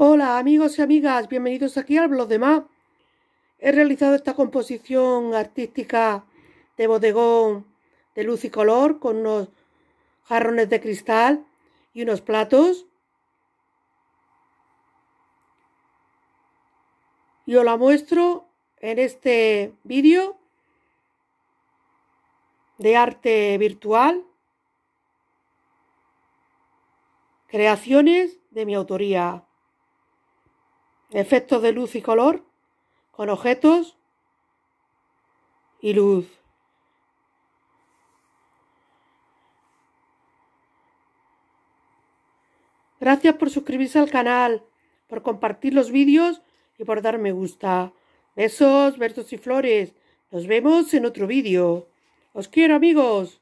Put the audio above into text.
Hola amigos y amigas, bienvenidos aquí al blog de Ma. He realizado esta composición artística de bodegón de luz y color con unos jarrones de cristal y unos platos. Y os la muestro en este vídeo de arte virtual, creaciones de mi autoría efectos de luz y color con objetos y luz. Gracias por suscribirse al canal, por compartir los vídeos y por dar me gusta. Besos, versos y flores. Nos vemos en otro vídeo. Os quiero amigos.